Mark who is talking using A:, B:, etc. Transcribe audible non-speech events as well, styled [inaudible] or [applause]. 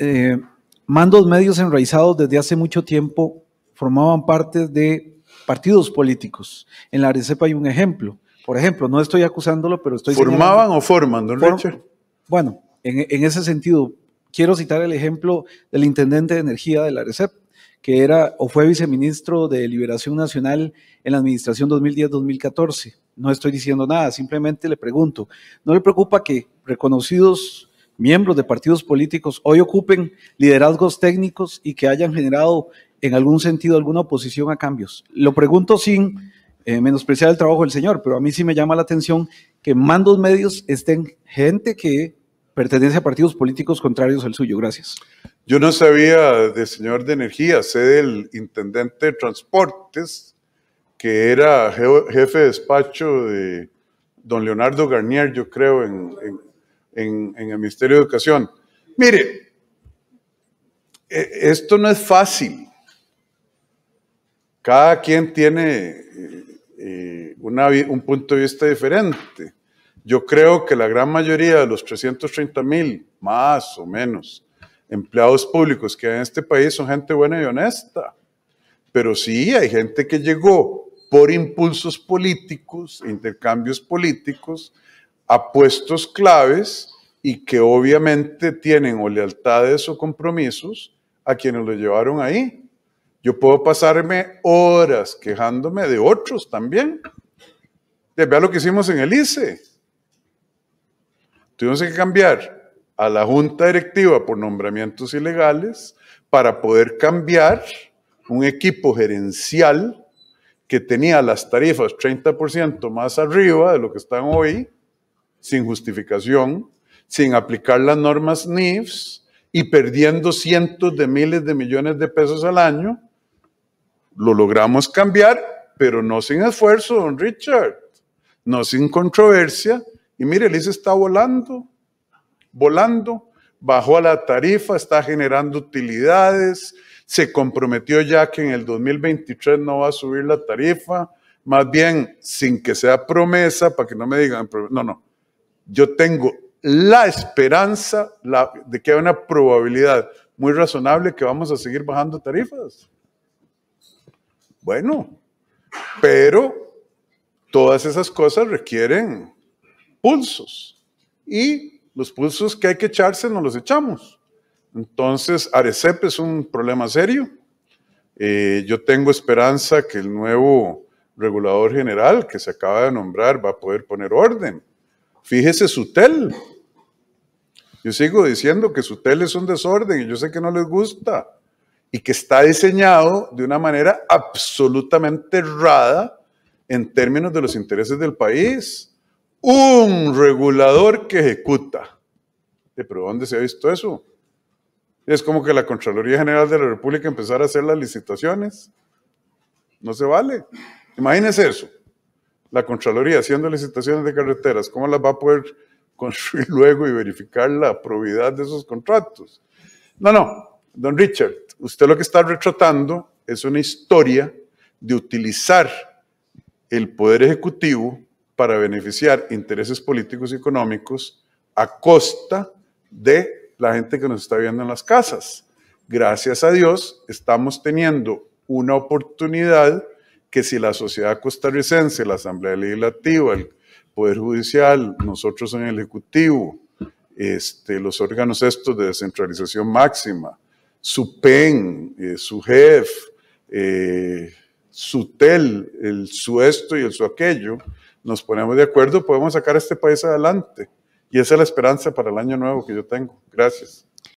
A: Eh, mandos medios enraizados desde hace mucho tiempo formaban parte de partidos políticos. En la Arecep hay un ejemplo. Por ejemplo, no estoy acusándolo, pero estoy... ¿Formaban o forman, don Richard? bueno, en, en, ese sentido, quiero citar el ejemplo del intendente de energía de la Arecep, que era o fue viceministro de Liberación Nacional en la administración 2010-2014. No estoy diciendo nada, simplemente le pregunto, ¿no le preocupa que reconocidos miembros de partidos políticos hoy ocupen liderazgos técnicos y que hayan generado en algún sentido alguna oposición a cambios. Lo pregunto sin eh, menospreciar el trabajo del señor, pero a mí sí me llama la atención que mandos medios estén gente que pertenece a partidos políticos contrarios al suyo. Gracias.
B: Yo no sabía del señor de energía, sé del intendente de transportes, que era jefe de despacho de don Leonardo Garnier, yo creo, en, en en, el Ministerio de Educación. Mire, e, esto no es fácil. Cada quien tiene eh, eh, un punto de vista diferente. Yo creo que la gran mayoría de los 330 mil, más o menos, empleados públicos que hay en este país son gente buena y honesta. Pero sí hay gente que llegó por impulsos políticos, intercambios políticos, a puestos claves y que obviamente tienen o lealtades o compromisos a quienes lo llevaron ahí. Yo puedo pasarme horas quejándome de otros también. Vea lo que hicimos en el ICE. Tuvimos que cambiar a la junta directiva por nombramientos ilegales para poder cambiar un equipo gerencial que tenía las tarifas 30% más arriba de lo que están hoy sin justificación, sin aplicar las normas NIFS y perdiendo cientos de miles de millones de pesos al año, lo logramos cambiar, pero no sin esfuerzo, don Richard, no sin controversia. Y mire, el ICE está volando, volando, bajó a la tarifa, está generando utilidades, se comprometió ya que en el 2023 no va a subir la tarifa, más bien sin que sea promesa, para que no me digan, no, no, yo tengo la esperanza de que hay una probabilidad muy razonable que vamos a seguir bajando tarifas. Bueno, pero todas esas cosas requieren pulsos y los pulsos que hay que echarse no los echamos. Entonces, Arecep es un problema serio. Eh, yo tengo esperanza que el nuevo regulador general que se acaba de nombrar va a poder poner orden Fíjese su tel. Yo sigo diciendo que su tel es un desorden y yo sé que no les gusta y que está diseñado de una manera absolutamente errada en términos de los intereses del país. Un regulador que ejecuta. ¿Pero dónde se ha visto eso? Es como que la Contraloría General de la República empezara a hacer las licitaciones. No se vale. Imagínense eso la Contraloría haciendo licitaciones de carreteras, ¿cómo las va a poder [laughs] construir luego y verificar la probidad de esos contratos? No, no, don Richard, usted lo que está retratando es una historia de utilizar el poder ejecutivo para beneficiar intereses políticos y económicos a costa de la gente que nos está viendo en las casas. Gracias a Dios estamos teniendo una oportunidad que si la sociedad costarricense, la Asamblea Legislativa, el Poder Judicial, nosotros en el Ejecutivo, este, los órganos estos de descentralización máxima, su PEN, eh, su JEF, eh, su TEL, el su esto y el su aquello, nos ponemos de acuerdo, podemos sacar a este país adelante. Y esa es la esperanza para el año nuevo que yo tengo. Gracias.